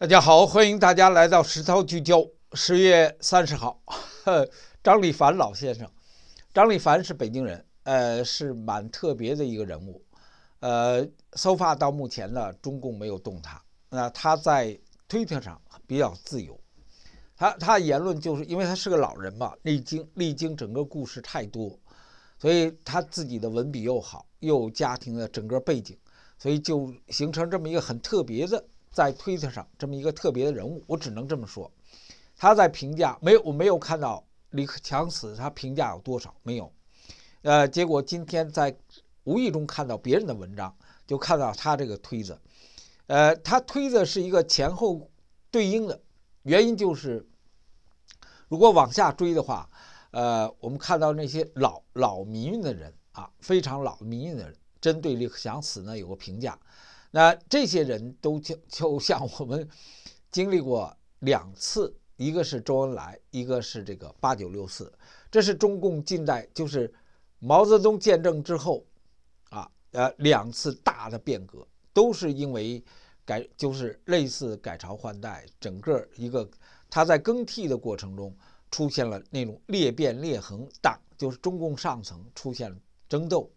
大家好，欢迎大家来到实操聚焦。十月三十号，张立凡老先生，张立凡是北京人，呃，是蛮特别的一个人物。呃，搜发到目前呢，中共没有动他。那他在推特上比较自由，他他言论就是因为他是个老人嘛，历经历经整个故事太多，所以他自己的文笔又好，又家庭的整个背景，所以就形成这么一个很特别的。在推特上，这么一个特别的人物，我只能这么说，他在评价没有，我没有看到李克强死，他评价有多少？没有，呃，结果今天在无意中看到别人的文章，就看到他这个推子，呃，他推的是一个前后对应的，原因就是如果往下追的话，呃，我们看到那些老老民运的人啊，非常老民运的人，针对李克强死呢有个评价。那这些人都就就像我们经历过两次，一个是周恩来，一个是这个八九六四，这是中共近代就是毛泽东见证之后，啊呃两次大的变革都是因为改，就是类似改朝换代，整个一个他在更替的过程中出现了那种裂变裂痕，党就是中共上层出现了争斗，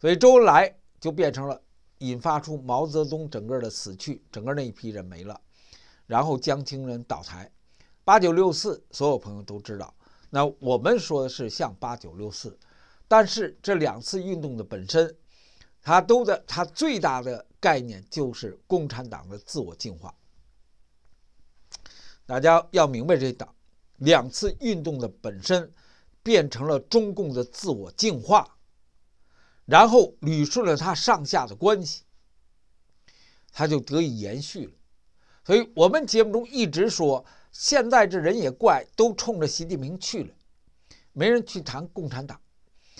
所以周恩来就变成了。引发出毛泽东整个的死去，整个那一批人没了，然后江青人倒台。八九六四，所有朋友都知道。那我们说的是像八九六四，但是这两次运动的本身，它都在它最大的概念就是共产党的自我进化。大家要明白，这档，两次运动的本身变成了中共的自我进化。然后捋顺了他上下的关系，他就得以延续了。所以，我们节目中一直说，现在这人也怪，都冲着习近平去了，没人去谈共产党。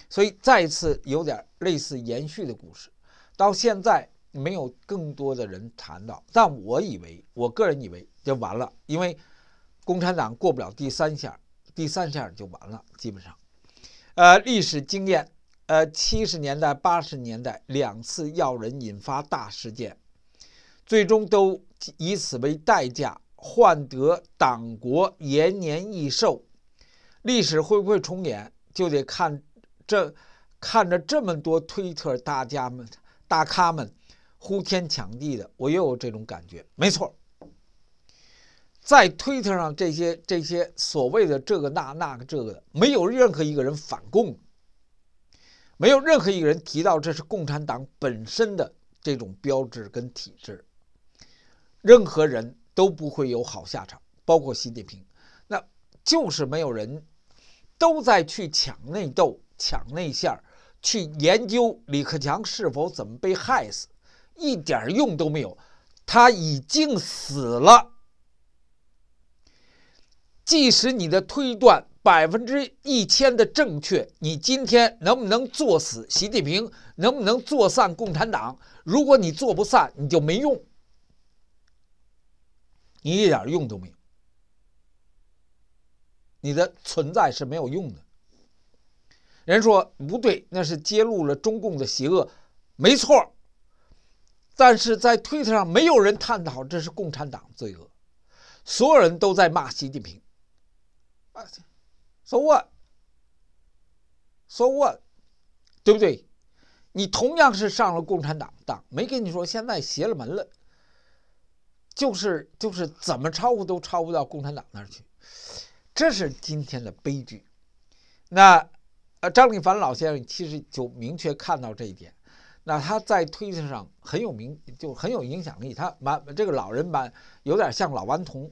所以，再一次有点类似延续的故事，到现在没有更多的人谈到。但我以为，我个人以为，就完了，因为共产党过不了第三下，第三下就完了，基本上。呃，历史经验。呃，七十年代、八十年代两次要人引发大事件，最终都以此为代价换得党国延年益寿。历史会不会重演，就得看这看着这么多推特大家们、大咖们呼天抢地的，我又有这种感觉。没错，在推特上这些这些所谓的这个那那个这个，的，没有任何一个人反共。没有任何一个人提到这是共产党本身的这种标志跟体制，任何人都不会有好下场，包括习近平。那就是没有人都在去抢内斗、抢内线儿，去研究李克强是否怎么被害死，一点用都没有。他已经死了，即使你的推断。百分之一千的正确，你今天能不能做死？习近平能不能做散共产党？如果你做不散，你就没用，你一点用都没有，你的存在是没有用的。人说不对，那是揭露了中共的邪恶，没错。但是在推特上，没有人探讨这是共产党罪恶，所有人都在骂习近平。啊！So So what? what? 对不对？你同样是上了共产党当，没跟你说现在邪了门了，就是就是怎么抄都抄不到共产党那儿去，这是今天的悲剧。那呃，张立凡老先生其实就明确看到这一点。那他在推特上很有名，就很有影响力。他满这个老人满有点像老顽童。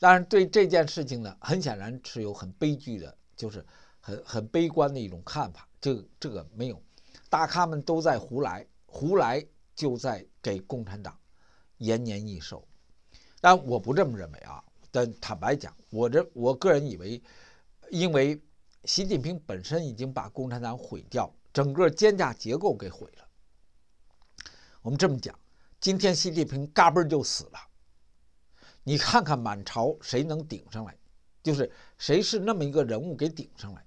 但是对这件事情呢，很显然是有很悲剧的，就是很很悲观的一种看法。这这个没有大咖们都在胡来，胡来就在给共产党延年益寿。但我不这么认为啊。但坦白讲，我这我个人以为，因为习近平本身已经把共产党毁掉整个肩架结构给毁了。我们这么讲，今天习近平嘎嘣就死了。你看看满朝谁能顶上来，就是谁是那么一个人物给顶上来。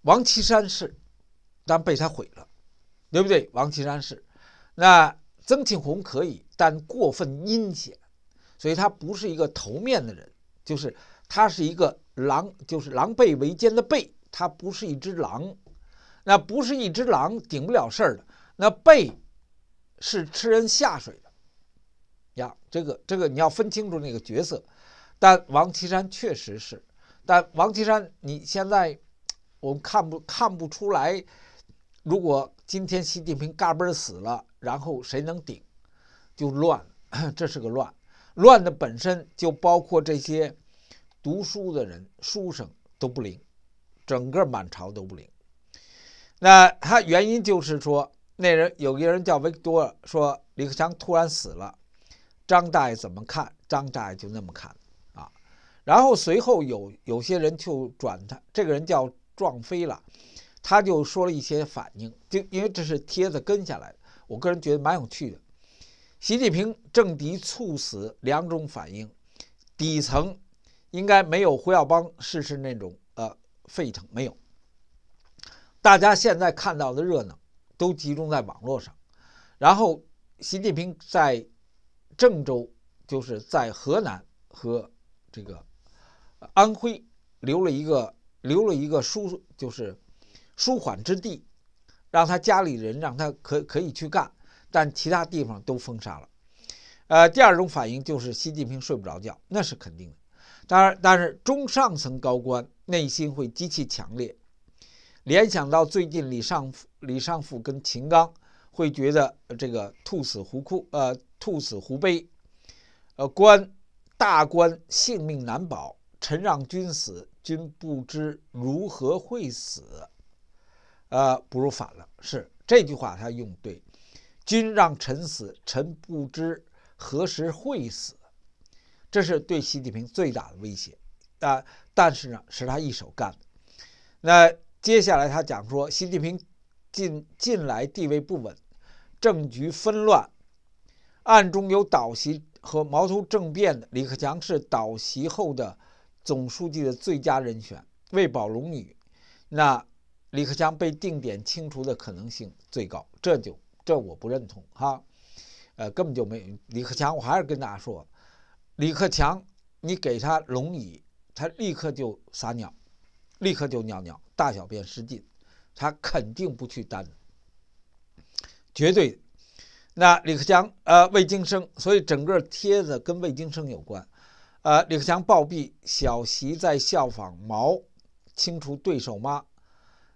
王岐山是，但被他毁了，对不对？王岐山是，那曾庆红可以，但过分阴险，所以他不是一个头面的人，就是他是一个狼，就是狼狈为奸的狈，他不是一只狼，那不是一只狼顶不了事儿的，那狈是吃人下水。呀，这个这个你要分清楚那个角色，但王岐山确实是，但王岐山你现在我们看不看不出来，如果今天习近平嘎嘣死了，然后谁能顶，就乱，这是个乱，乱的本身就包括这些读书的人，书生都不灵，整个满朝都不灵。那他原因就是说，那人有个人叫维克多说李克强突然死了。张大爷怎么看，张大爷就那么看，啊，然后随后有有些人就转他，这个人叫壮飞了，他就说了一些反应，就因为这是帖子跟下来的，我个人觉得蛮有趣的。习近平政敌猝死两种反应，底层应该没有胡耀邦逝世那种呃沸腾，没有。大家现在看到的热闹都集中在网络上，然后习近平在。郑州就是在河南和这个安徽留了一个留了一个舒就是舒缓之地，让他家里人让他可可以去干，但其他地方都封杀了。呃，第二种反应就是习近平睡不着觉，那是肯定的。当然，但是中上层高官内心会极其强烈，联想到最近李尚富、李尚富跟秦刚。会觉得这个兔死狐哭，呃，兔死狐悲，呃，官大官性命难保，臣让君死，君不知如何会死，呃，不如反了。是这句话他用对，君让臣死，臣不知何时会死，这是对习近平最大的威胁啊！但是呢，是他一手干的。那接下来他讲说，习近平近近来地位不稳。政局纷乱，暗中有倒袭和毛头政变的李克强是倒袭后的总书记的最佳人选。为保龙女，那李克强被定点清除的可能性最高。这就这我不认同哈，呃根本就没李克强。我还是跟大家说，李克强，你给他龙椅，他立刻就撒尿，立刻就尿尿，大小便失禁，他肯定不去担。绝对。那李克强，呃，魏京生，所以整个帖子跟魏京生有关。呃，李克强暴毙，小习在效仿毛清除对手吗？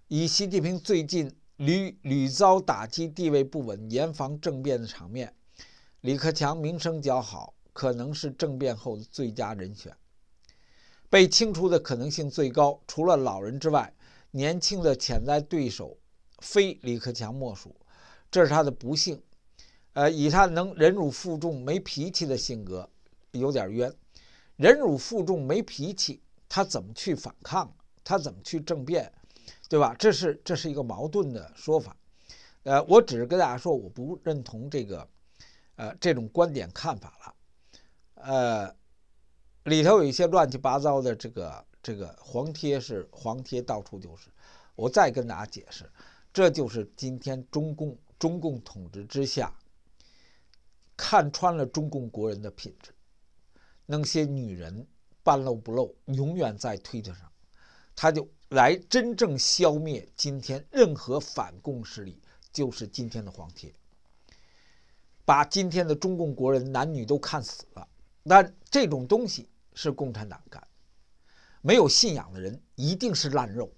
以习近平最近屡屡遭打击、地位不稳、严防政变的场面，李克强名声较好，可能是政变后的最佳人选，被清除的可能性最高。除了老人之外，年轻的潜在对手非李克强莫属。这是他的不幸，呃，以他能忍辱负重、没脾气的性格，有点冤。忍辱负重、没脾气，他怎么去反抗？他怎么去政变？对吧？这是这是一个矛盾的说法，呃，我只是跟大家说，我不认同这个，呃，这种观点看法了。呃，里头有一些乱七八糟的这个这个黄贴是黄贴，到处就是。我再跟大家解释，这就是今天中共。中共统治之下，看穿了中共国人的品质。那些女人半露不露，永远在推特上，他就来真正消灭今天任何反共势力，就是今天的黄铁，把今天的中共国人男女都看死了。那这种东西是共产党干，没有信仰的人一定是烂肉，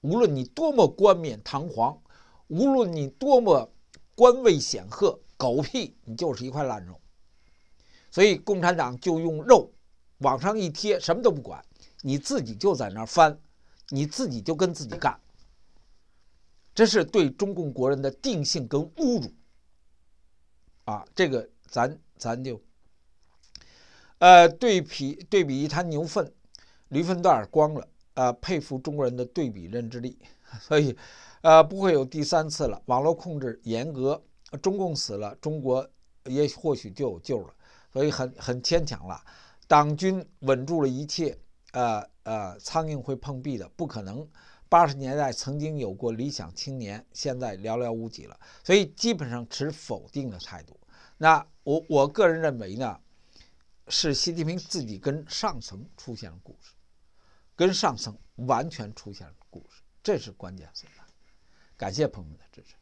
无论你多么冠冕堂皇。无论你多么官位显赫，狗屁，你就是一块烂肉。所以共产党就用肉往上一贴，什么都不管，你自己就在那儿翻，你自己就跟自己干。这是对中共国人的定性跟侮辱。啊，这个咱咱就，呃，对比对比一滩牛粪、驴粪蛋儿光了啊，佩服中国人的对比认知力。所以。呃，不会有第三次了。网络控制严格，中共死了，中国也或许就有救了。所以很很牵强了。党军稳住了一切，呃呃，苍蝇会碰壁的，不可能。八十年代曾经有过理想青年，现在寥寥无几了。所以基本上持否定的态度。那我我个人认为呢，是习近平自己跟上层出现了故事，跟上层完全出现了故事，这是关键所在。感谢朋友们的支持。